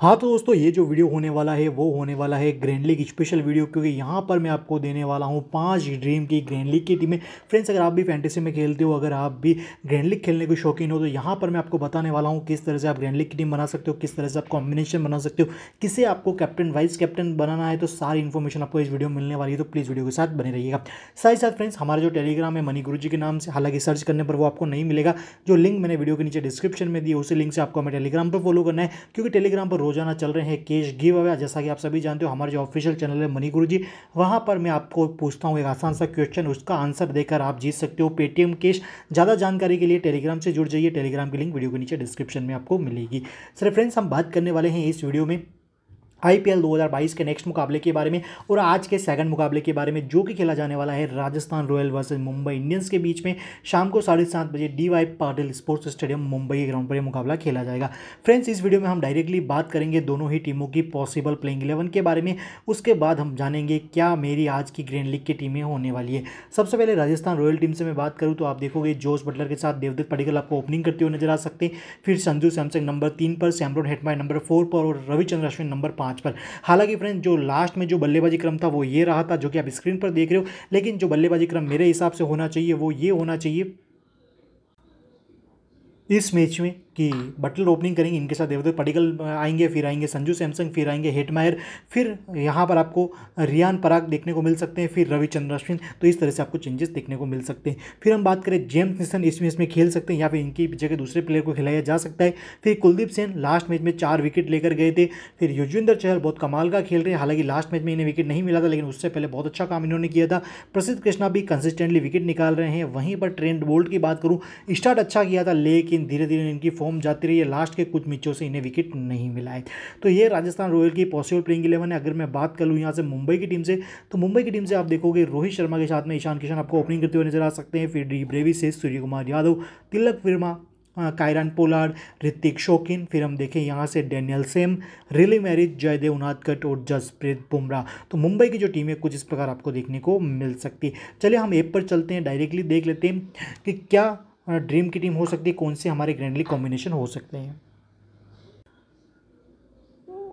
हाँ तो दोस्तों ये जो वीडियो होने वाला है वो होने वाला है ग्रैंड लीग स्पेशल वीडियो क्योंकि यहाँ पर मैं आपको देने वाला हूँ पांच ड्रीम की ग्रैंड लीग की टीमें फ्रेंड्स अगर आप भी फैंटेसी में खेलते हो अगर आप भी ग्रैंड लीग खेलने के शौकीन हो तो यहाँ पर मैं आपको बताने वाला हूँ किस तरह से आप ग्रैंड लीग की टीम बना सकते हो किस तरह से आप कॉम्बिनेशन बना सकते हो किसे आपको कैप्टन वाइस कैप्टन बनाना है तो सारी इन्फॉर्मेशन आपको इस वीडियो में मिलने वाली है तो प्लीज़ वीडियो के साथ बने रहिएगा साथ ही साथ फ्रेंड्स हमारा जो टेलीग्राम है मनी गुरु जी के नाम से हालांकि सर्च करने पर वो आपको नहीं मिलेगा जो लिंक मैंने वीडियो के नीचे डिस्क्रिप्शन में दी उसी लिंक से आपको हमें टेलीग्राम पर फॉलो करना है क्योंकि टेलीग्राम पर रोजाना चल रहे हैं केश गिव अवे जैसा कि आप सभी जानते हो हमारे जो ऑफिशियल चैनल है मनी गुरु जी वहाँ पर मैं आपको पूछता हूँ एक आसान सा क्वेश्चन उसका आंसर देकर आप जीत सकते हो पेटीएम केश ज़्यादा जानकारी के लिए टेलीग्राम से जुड़ जाइए टेलीग्राम की लिंक वीडियो के नीचे डिस्क्रिप्शन में आपको मिलेगी सर फ्रेंड्स हम बात करने वाले हैं इस वीडियो में आईपीएल 2022 के नेक्स्ट मुकाबले के बारे में और आज के सेकंड मुकाबले के बारे में जो कि खेला जाने वाला है Rajasthan Royal versus Mumbai Indians के बीच में शाम को साढ़े सात बजे D Y Patil sports stadium Mumbai के ग्राउंड पर यह मुकाबला खेला जाएगा फ्रेंड्स इस वीडियो में हम डायरेक्टली बात करेंगे दोनों ही टीमों की पॉसिबल प्लेइंग इलेवन के बारे में उसके बाद हम जानेंगे क्या मेरी आज की ग्रैंड लीग की टीमें होने वाली है सबसे पहले राजस्थान रॉयल टीम से मैं बात करूँ तो आप देखोगे जोश बटलर के साथ देवदत्त पडिकल आपको ओपनिंग करते हुए नजर आ सकते हैं फिर संजू सैमसंग नंबर तीन पर सैमरोन हेटमाय नंबर फोर पर और रविचंद्र अश्विन नंबर पाँच पाँच पर हालांकि फ्रेंड जो लास्ट में जो बल्लेबाजी क्रम था वो ये रहा था जो कि आप स्क्रीन पर देख रहे हो लेकिन जो बल्लेबाजी क्रम मेरे हिसाब से होना चाहिए वो ये होना चाहिए इस मैच में कि बटलर ओपनिंग करेंगे इनके साथ देवदत्त पडिकल आएंगे फिर आएंगे संजू सैमसंग फिर आएंगे हेटमायर फिर यहाँ पर आपको रियान पराग देखने को मिल सकते हैं फिर रविचंद्र अश्विन तो इस तरह से आपको चेंजेस देखने को मिल सकते हैं फिर हम बात करें जेम्स निशन इस मैच में खेल सकते हैं या फिर इनकी जगह दूसरे प्लेयर को खिलाया जा सकता है फिर कुलदीप सेन लास्ट मैच में चार विकेट लेकर गए थे फिर युजविंदर चहल बहुत कमाल का खेल रहे हालांकि लास्ट मैच में इन्हें विकेट नहीं मिला था लेकिन उससे पहले बहुत अच्छा काम इन्होंने किया था प्रसिद्ध कृष्णा भी कंसिस्टेंटली विकेट निकाल रहे हैं वहीं पर ट्रेंड बोल्ट की बात करूँ स्टार्ट अच्छा किया था लेकिन धीरे धीरे इनकी फॉर्म जाती रही है लास्ट के कुछ मैचों से इन्हें विकेट नहीं मिला है तो ये राजस्थान रॉयल की पॉसिबल प्लेइंग इलेवन है अगर मैं बात कर लूँ यहाँ से मुंबई की टीम से तो मुंबई की टीम से आप देखोगे रोहित शर्मा के साथ में ईशान किशन आपको ओपनिंग करते हुए नजर आ सकते हैं फिर डी ब्रेवी से सूर्य कुमार यादव तिलक वर्मा कायरान पोलार्ड ऋतिक शौकीन फिर हम देखें यहाँ से Daniel Sams Riley Meredith Jaydev Unadkat और जसप्रीत बुमराह तो मुंबई की जो टीम है कुछ इस प्रकार आपको देखने को मिल सकती है चलिए हम ऐप पर चलते हैं डायरेक्टली देख लेते हैं कि क्या ड्रीम की टीम हो सकती है कौन से हमारे ग्रैंडली कॉम्बिनेशन हो सकते हैं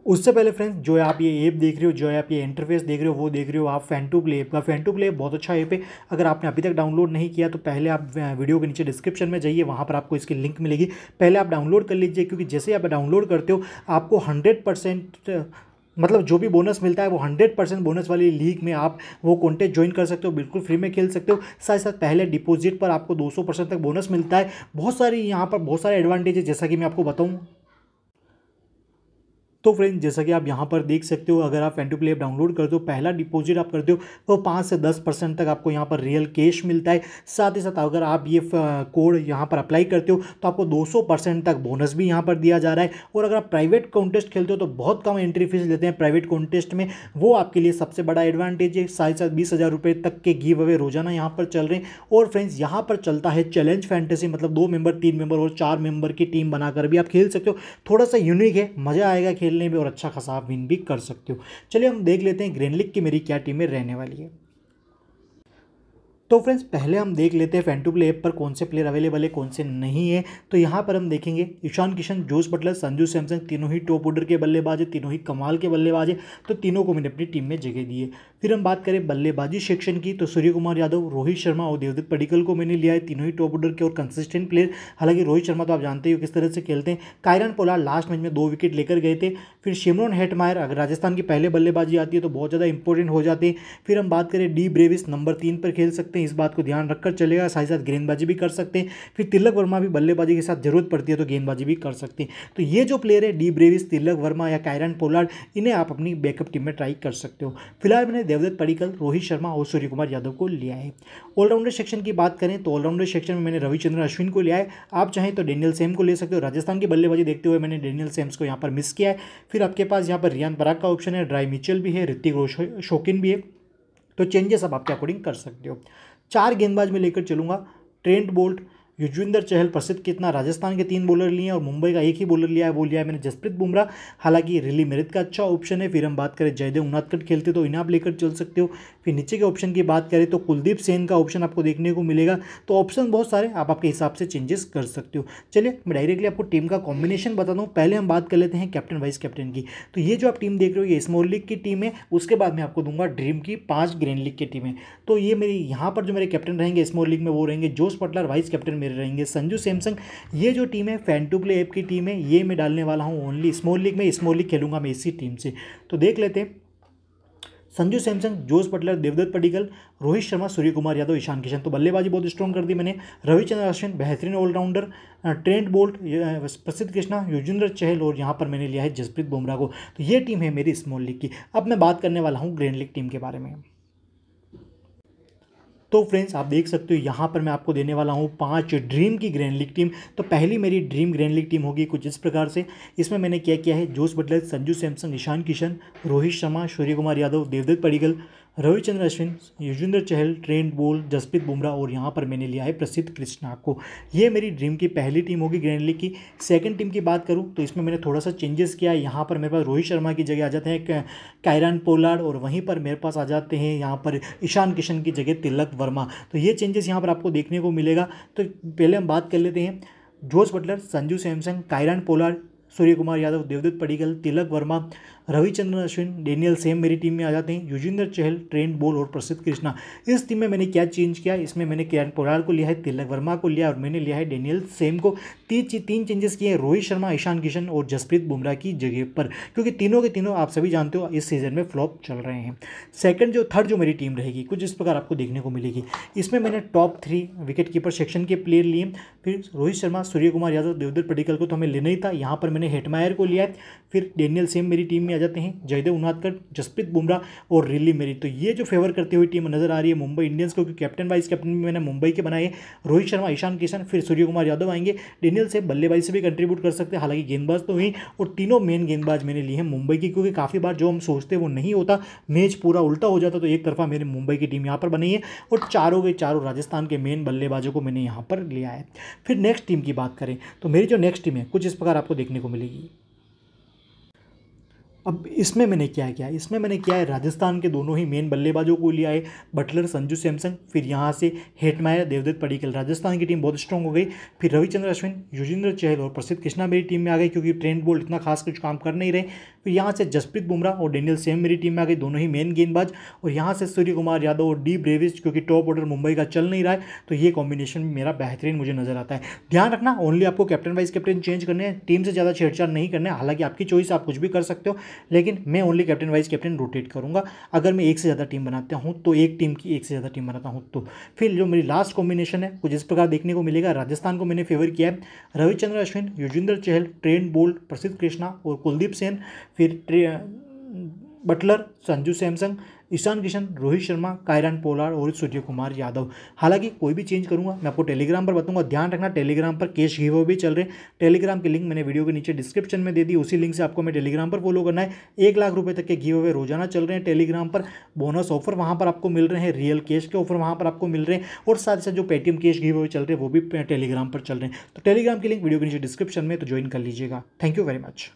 उससे पहले फ्रेंड्स जो आप ये ऐप देख रहे हो जो आप ये इंटरफेस देख रहे हो वो देख रहे हो आप फैन टू प्ले ऐप का फैन टू प्ले बहुत अच्छा ऐप है अगर आपने अभी तक डाउनलोड नहीं किया तो पहले आप वीडियो के नीचे डिस्क्रिप्शन में जाइए वहाँ पर आपको इसकी लिंक मिलेगी पहले आप डाउनलोड कर लीजिए क्योंकि जैसे आप डाउनलोड करते हो आपको हंड्रेड परसेंट मतलब जो भी बोनस मिलता है वो हंड्रेड परसेंट बोनस वाली लीग में आप वो कॉन्टेस्ट ज्वाइन कर सकते हो बिल्कुल फ्री में खेल सकते हो साथ साथ पहले डिपॉजिट पर आपको दो सौ परसेंट तक बोनस मिलता है बहुत सारी यहाँ पर बहुत सारे एडवांटेज है जैसा कि मैं आपको बताऊँ तो फ्रेंड जैसा कि आप यहाँ पर देख सकते हो अगर आप फेंटू प्ले डाउनलोड कर दो पहला डिपॉजिट आप करते हो तो पाँच से दस परसेंट तक आपको यहाँ पर रियल कैश मिलता है साथ ही साथ अगर आप ये कोड यहाँ पर अप्लाई करते हो तो आपको दो सौ परसेंट तक बोनस भी यहाँ पर दिया जा रहा है और अगर आप प्राइवेट कॉन्टेस्ट खेलते हो तो बहुत कम एंट्री फीस लेते हैं प्राइवेट कॉन्टेस्ट में वो आपके लिए सबसे बड़ा एडवांटेज है साढ़े सात बीस हज़ार रुपये तक के गिव अवे रोजाना यहाँ पर चल रहे हैं और फ्रेंड्स यहाँ पर चलता है चैलेंज फैंटेसी मतलब दो मेंबर तीन मेंबर और चार मेंबर की टीम बनाकर भी आप खेल सकते हो थोड़ा सा यूनिक है मज़ा आएगा खेल खेलने में और अच्छा खासा आप विन भी कर सकते हो चलिए हम देख लेते हैं ग्रेनलिक की मेरी क्या टीमें रहने वाली है तो फ्रेंड्स पहले हम देख लेते हैं फैन टू प्ले ऐप पर कौन से प्लेयर अवेलेबल है कौन से नहीं है तो यहाँ पर हम देखेंगे ईशान किशन जोश बटलर संजू सैमसंग तीनों ही टॉप ऑर्डर के बल्लेबाज है तीनों ही कमाल के बल्लेबाज है तो तीनों को मैंने अपनी टीम में जगह दी है फिर हम बात करें बल्लेबाजी सेक्शन की तो सूर्य कुमार यादव रोहित शर्मा और देवदत्त पडिकल को मैंने लिया है तीनों ही टॉप ऑर्डर के और कंसिस्टेंट प्लेयर हालांकि रोहित शर्मा तो आप जानते हो किस तरह से खेलते हैं कायरन पोलार लास्ट मैच में दो विकेट लेकर गए थे फिर शिमरन हेटमायर अगर राजस्थान की पहले बल्लेबाजी आती है तो बहुत ज़्यादा इंपॉर्टेंट हो जाते हैं फिर हम बात करें डी ब्रेविस नंबर तीन पर खेल सकते हैं इस बात को ध्यान रखकर चलेगा साथ ही साथ गेंदबाजी भी कर सकते हैं फिर तिलक वर्मा भी बल्लेबाजी के साथ जरूरत पड़ती है तो गेंदबाजी भी कर सकते हैं तो ये जो प्लेयर है डी ब्रेविस तिलक वर्मा या कायरन पोलार्ड इन्हें आप अपनी बैकअप टीम में ट्राई कर सकते हो फिलहाल मैंने देवदत्त पडिकल रोहित शर्मा और सूर्य कुमार यादव को लिया है ऑलराउंडर सेक्शन की बात करें तो ऑलराउंडर सेक्शन में मैंने रविचंद्र अश्विन को लिया है आप चाहें तो डेनियल सेम को ले सकते हो राजस्थान की बल्लेबाजी देखते हुए मैंने डेनियल सेम्स को यहाँ पर मिस किया है फिर आपके पास यहाँ पर रियान पराग का ऑप्शन है ड्राई मिचल भी है ऋतिक रोश शौकीन भी है तो चेंजेस आप आपके अकॉर्डिंग कर सकते हो चार गेंदबाज में लेकर चलूंगा ट्रेंट बोल्ट युजविंदर चहल प्रसिद्ध कितना राजस्थान के तीन बॉलर लिए हैं और मुंबई का एक ही बॉलर लिया है वो लिया है मैंने जसप्रीत बुमराह हालांकि रिली मेरिट का अच्छा ऑप्शन है फिर हम बात करें जयदेव उनादकट खेलते तो इन्हें आप लेकर चल सकते हो फिर नीचे के ऑप्शन की बात करें तो कुलदीप सेन का ऑप्शन आपको देखने को मिलेगा तो ऑप्शन बहुत सारे आप आपके हिसाब से चेंजेस कर सकते हो चलिए मैं डायरेक्टली आपको टीम का कॉम्बिनेशन बता दूँ पहले हम बात कर लेते हैं कैप्टन वाइस कैप्टन की तो ये जो आप टीम देख रहे हो ये स्मॉल लीग की टीम है उसके बाद मैं आपको दूंगा ड्रीम की पाँच ग्रैंड लीग की टीम है तो ये मेरी यहाँ पर जो मेरे कैप्टन रहेंगे स्मॉल लीग में वो रहेंगे जोश पटलर वाइस कैप्टन मेरे रहेंगे संजू सैमसंग ये जो टीम है फैन टू प्ले ऐप की टीम है ये मैं डालने वाला हूँ ओनली स्मॉल लीग में स्मॉल लीग खेलूंगा मैं इसी टीम से तो देख लेते हैं Sanju Samson Jos Buttler Devdutt Padikkal Rohit Sharma Surya Kumar Yadav Ishan Kishan तो बल्लेबाजी बहुत स्ट्रॉन्ग कर दी मैंने रविचंद्र अश्विन बेहतरीन allrounder Trent Boult Prasidh Krishna Yuzvendra चहल और यहाँ पर मैंने लिया है जसप्रीत बुमराह को तो ये टीम है मेरी स्मॉल लीग की अब मैं बात करने वाला हूँ ग्रैंड लीग टीम के बारे में तो फ्रेंड्स आप देख सकते हो यहाँ पर मैं आपको देने वाला हूँ पाँच ड्रीम की ग्रैंड लीग टीम तो पहली मेरी ड्रीम ग्रैंड लीग टीम होगी कुछ इस प्रकार से इसमें मैंने क्या किया है Jos Buttler Sanju Samson Ishan Kishan Rohit Sharma Surya Kumar Yadav Devdutt Padikkal Ravichandra Ashwin Yuzvendra Chahal Trent Boult Jasprit Bumrah और यहाँ पर मैंने लिया है प्रसिद्ध कृष्णा को ये मेरी ड्रीम की पहली टीम होगी ग्रैंड लीग की सेकंड टीम की बात करूँ तो इसमें मैंने थोड़ा सा चेंजेस किया है यहाँ पर मेरे पास रोहित शर्मा की जगह आ जाते हैं कायरान पोलार्ड और वहीं पर मेरे पास आ जाते हैं यहाँ पर ईशान किशन की जगह तिलक वर्मा तो ये चेंजेस यहाँ पर आपको देखने को मिलेगा तो पहले हम बात कर लेते हैं Jos Buttler Sanju Samson Kieron Pollard Surya Kumar Yadav Devdutt Padikkal Tilak Varma Ravichandran Ashwin Daniel Sams मेरी टीम में आ जाते हैं युजिंदर चहल ट्रेंट बोल और प्रसिद्ध कृष्णा इस टीम में मैंने क्या चेंज किया इसमें मैंने किरण पोरार को लिया है तिलक वर्मा को लिया और मैंने लिया है डेनियल सेम को तीन तीन चेंजेस किए हैं रोहित शर्मा ईशान किशन और जसप्रीत बुमराह की जगह पर क्योंकि तीनों के तीनों आप सभी जानते हो इस सीजन में फ्लॉप चल रहे हैं सेकंड जो थर्ड जो मेरी टीम रहेगी कुछ इस प्रकार आपको देखने को मिलेगी इसमें मैंने top three wicket keeper section के प्लेयर लिए फिर रोहित शर्मा सूर्य कुमार यादव देवदर पडिकल को तो हमें लेना ही था यहाँ पर मैंने हेटमायर को लिया फिर डेनियल सेम मेरी टीम में जाते हैं जयदेव उनादकर जसप्रीत बुमराह और रिली मेरी तो ये जो फेवर करती हुई टीम नजर आ रही है मुंबई इंडियंस को क्योंकि कैप्टन वाइस कैप्टन भी मैंने मुंबई के बनाए रोहित शर्मा ईशान किशन फिर सूर्य कुमार यादव आएंगे डेनियल से बल्लेबाजी से भी कंट्रीब्यूट कर सकते हैं हालांकि गेंदबाज तो हुई और तीनों मेन गेंदबाज मैंने लिए हैं मुंबई की क्योंकि काफ़ी बार जो हम सोचते वो नहीं होता मैच पूरा उल्टा हो जाता तो एक तरफा मेरी मुंबई की टीम यहाँ पर बनी है और चारों के चारों राजस्थान के मेन बल्लेबाजों को मैंने यहाँ पर लिया है फिर नेक्स्ट टीम की बात करें तो मेरी जो नेक्स्ट टीम है कुछ इस प्रकार आपको देखने को मिलेगी अब इसमें मैंने क्या किया इसमें मैंने किया है राजस्थान के दोनों ही मेन बल्लेबाजों को लिया है बटलर संजू सैमसन फिर यहाँ से हेटमायर देवदत्त पडिकल राजस्थान की टीम बहुत स्ट्रांग हो गई फिर रविचंद्र अश्विन युजेंद्र चहल और प्रसिद्ध कृष्णा मेरी टीम में आ गई क्योंकि ट्रेंड बोल्ट इतना खास कुछ काम कर नहीं रहे फिर यहाँ से जसप्रीत बुमराह और डेनियल सेम मेरी टीम में आ गई दोनों ही मेन गेंदबाज और यहाँ से सूर्य कुमार यादव और डी ब्रेविस क्योंकि टॉप ऑर्डर मुंबई का चल नहीं रहा है तो ये कॉम्बिनेशन मेरा बेहतरीन मुझे नजर आता है ध्यान रखना ओनली आपको कैप्टन वाइस कैप्टन चेंज करने हैं टीम से ज़्यादा छेड़छाड़ नहीं करने हालांकि आपकी चॉइस आप कुछ भी कर सकते हो लेकिन मैं only captain wise captain rotate करूँगा अगर मैं एक से ज़्यादा टीम बनाता हूँ तो एक टीम की एक से ज़्यादा टीम बनाता हूँ तो फिर जो मेरी लास्ट कॉम्बिनेशन है कुछ इस प्रकार देखने को मिलेगा राजस्थान को मैंने फेवर किया है रविचंद्र अश्विन युजिंदर चहल ट्रेन बोल्ट प्रसिद्ध कृष्णा और कुलदीप सेन फिर Buttler Sanju Samson Ishan Kishan Rohit Sharma Kieron Pollard और सूर्य कुमार यादव हालांकि कोई भी चेंज करूँगा मैं आपको टेलीग्राम पर बताऊँगा ध्यान रखना टेलीग्राम पर कैश गिव भी चल रहे टेलीग्राम की लिंक मैंने वीडियो के नीचे डिस्क्रिप्शन में दे दी उसी लिंक से आपको मैं टेलीग्राम पर फॉलो करना है एक लाख रुपये तक के गिव अवे रोजाना चल रहे हैं टेलीग्राम पर बोनस ऑफर वहाँ पर आपको मिल रहे हैं रियल कैश के ऑफर वहाँ पर आपको मिल रहे हैं और साथ ही साथ जो पेटीएम कैश गिव चल रहे हैं वो भी टेलीग्राम पर चल रहे हैं तो टेलीग्राम की लिंक वीडियो के नीचे डिस्क्रिप्शन में तो ज्वाइन कर लीजिएगा थैंक यू वेरी मच